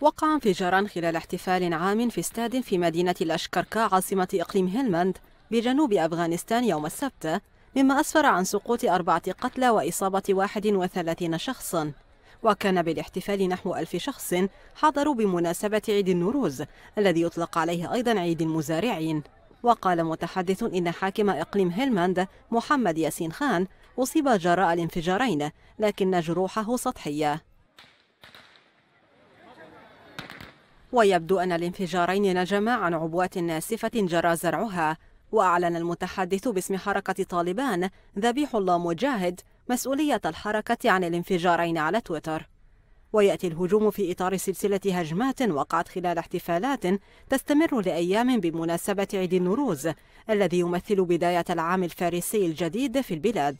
وقع انفجارا خلال احتفال عام في استاد في مدينة الأشكركا عاصمة إقليم هلمند بجنوب أفغانستان يوم السبت مما أسفر عن سقوط أربعة قتلى وإصابة 31 شخصاً وكان بالاحتفال نحو ألف شخص حضروا بمناسبة عيد النوروز الذي يطلق عليه أيضا عيد المزارعين وقال متحدث إن حاكم إقليم هلمند محمد ياسين خان أصيب جراء الانفجارين لكن جروحه سطحية ويبدو أن الانفجارين نجما عن عبوات ناسفة جرى زرعها وأعلن المتحدث باسم حركة طالبان ذبيح الله مجاهد مسؤولية الحركة عن الانفجارين على تويتر ويأتي الهجوم في إطار سلسلة هجمات وقعت خلال احتفالات تستمر لأيام بمناسبة عيد النوروز الذي يمثل بداية العام الفارسي الجديد في البلاد